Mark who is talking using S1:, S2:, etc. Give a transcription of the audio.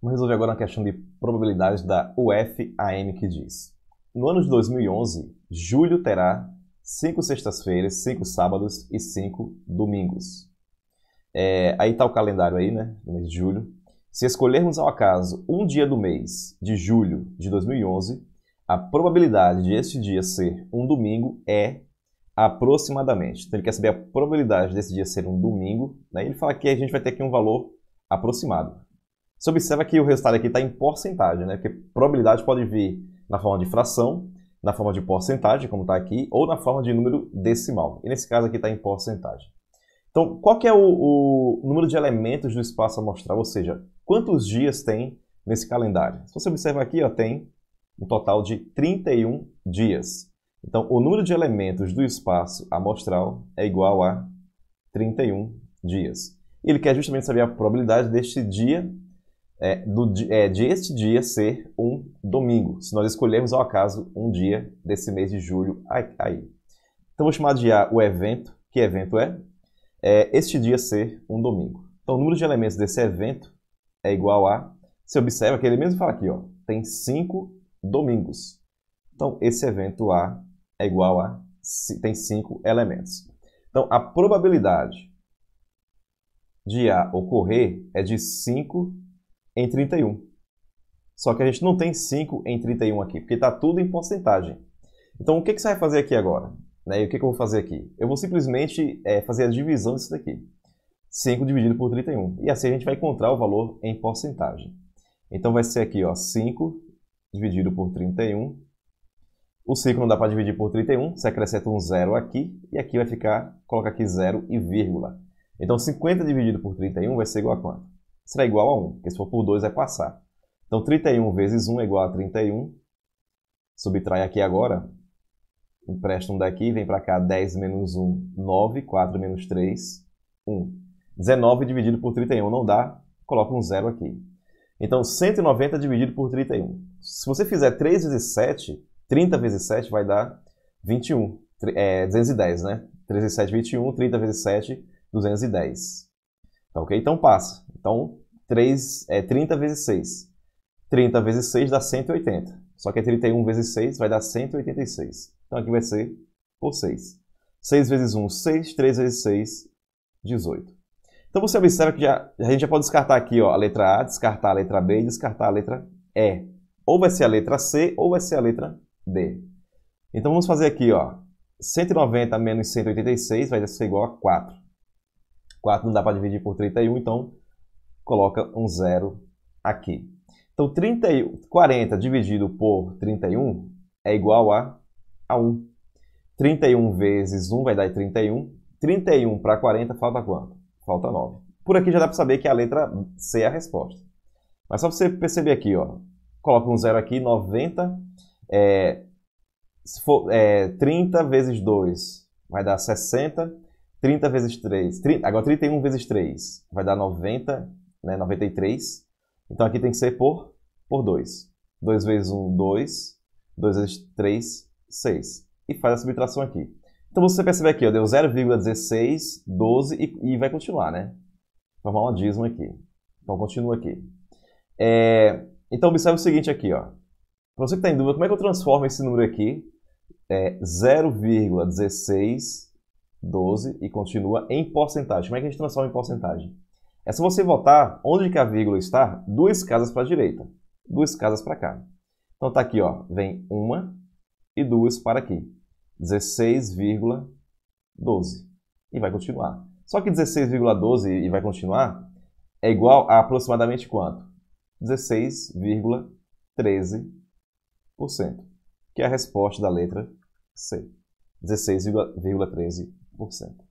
S1: Vamos resolver agora uma questão de probabilidade da UFAM que diz. No ano de 2011, julho terá cinco sextas-feiras, cinco sábados e cinco domingos. É, aí está o calendário aí, né? No mês de julho. Se escolhermos ao acaso um dia do mês de julho de 2011, a probabilidade de este dia ser um domingo é aproximadamente. Então ele quer saber a probabilidade desse dia ser um domingo. Né? Ele fala que a gente vai ter aqui um valor aproximado. Você observa que o resultado aqui está em porcentagem, né? Porque probabilidade pode vir na forma de fração, na forma de porcentagem, como está aqui, ou na forma de número decimal. E nesse caso aqui está em porcentagem. Então, qual que é o, o, número de elementos do espaço amostral? Ou seja, quantos dias tem nesse calendário? Se você observa aqui, ó, tem um total de 31 dias. Então, o número de elementos do espaço amostral é igual a 31 dias. Ele quer justamente saber a probabilidade deste dia é, do, é, de este dia ser um domingo, se nós escolhermos ao acaso um dia desse mês de julho aí. aí. Então vou chamar de A o evento. Que evento é? é? Este dia ser um domingo. Então o número de elementos desse evento é igual a. Você observa que ele mesmo fala aqui, ó, tem cinco domingos. Então esse evento A é igual a. tem cinco elementos. Então a probabilidade de A ocorrer é de 5 em 31. Só que a gente não tem 5 em 31 aqui, porque está tudo em porcentagem. Então, o que, que você vai fazer aqui agora? Né? E o que, que eu vou fazer aqui? Eu vou simplesmente é, fazer a divisão disso daqui. 5 dividido por 31. E assim a gente vai encontrar o valor em porcentagem. Então, vai ser aqui ó, 5 dividido por 31. O 5 não dá para dividir por 31, você acrescenta um zero aqui, e aqui vai ficar, coloca aqui zero e vírgula. Então, 50 dividido por 31 vai ser igual a quanto? será igual a 1, porque se for por 2 vai passar. Então 31 vezes 1 é igual a 31. Subtrai aqui agora. Empresta um daqui, vem para cá 10 menos 1, 9. 4 menos 3, 1. 19 dividido por 31 não dá, coloca um zero aqui. Então 190 dividido por 31. Se você fizer 3 vezes 7, 30 vezes 7 vai dar 21. É, 210, né? 3 vezes 7, 21. 30 vezes 7, 210. Tá ok? Então passa. Então 3 é 30 vezes 6. 30 vezes 6 dá 180. Só que 31 é vezes 6 vai dar 186. Então aqui vai ser por 6. 6 vezes 1, 6. 3 vezes 6, 18. Então você observa que já, a gente já pode descartar aqui ó, a letra A, descartar a letra B e descartar a letra E. Ou vai ser a letra C ou vai ser a letra D. Então vamos fazer aqui, ó, 190 menos 186 vai ser igual a 4. 4 não dá para dividir por 31, então coloca um zero aqui. Então 30, 40 dividido por 31 é igual a, a 1. 31 vezes 1 vai dar 31. 31 para 40 falta quanto? Falta 9. Por aqui já dá para saber que a letra C é a resposta. Mas só para você perceber aqui, ó, coloca um zero aqui, 90. É, se for, é, 30 vezes 2 vai dar 60. 30 vezes 3, 30, agora 31 vezes 3 vai dar 90, né, 93. Então aqui tem que ser por, por 2. 2 vezes 1, 2. 2 vezes 3, 6. E faz a subtração aqui. Então você percebe aqui, ó, deu 0,16, 12 e, e, vai continuar, né? Formar uma dízima aqui. Então continua aqui. É, então observe o seguinte aqui, ó. Para você que está em dúvida, como é que eu transformo esse número aqui? É 0,16 12 e continua em porcentagem. Como é que a gente transforma em porcentagem? É se você votar onde que a vírgula está, duas casas para a direita, duas casas para cá. Então tá aqui, ó, vem uma e duas para aqui. 16,12. E vai continuar. Só que 16,12 e vai continuar é igual a aproximadamente quanto? 16,13%, que é a resposta da letra C. 16,13% por cento